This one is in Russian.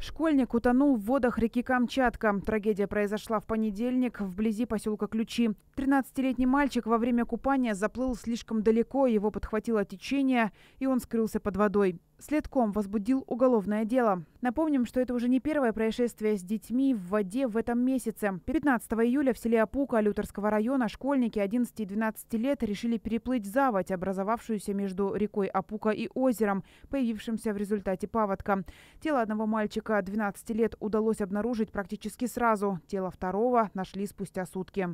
Школьник утонул в водах реки Камчатка. Трагедия произошла в понедельник вблизи поселка Ключи. 13-летний мальчик во время купания заплыл слишком далеко, его подхватило течение, и он скрылся под водой. Следком возбудил уголовное дело. Напомним, что это уже не первое происшествие с детьми в воде в этом месяце. 15 июля в селе Апука Лютерского района школьники 11 и 12 лет решили переплыть заводь, образовавшуюся между рекой Апука и озером, появившимся в результате паводка. Тело одного мальчика 12 лет удалось обнаружить практически сразу. Тело второго нашли спустя сутки.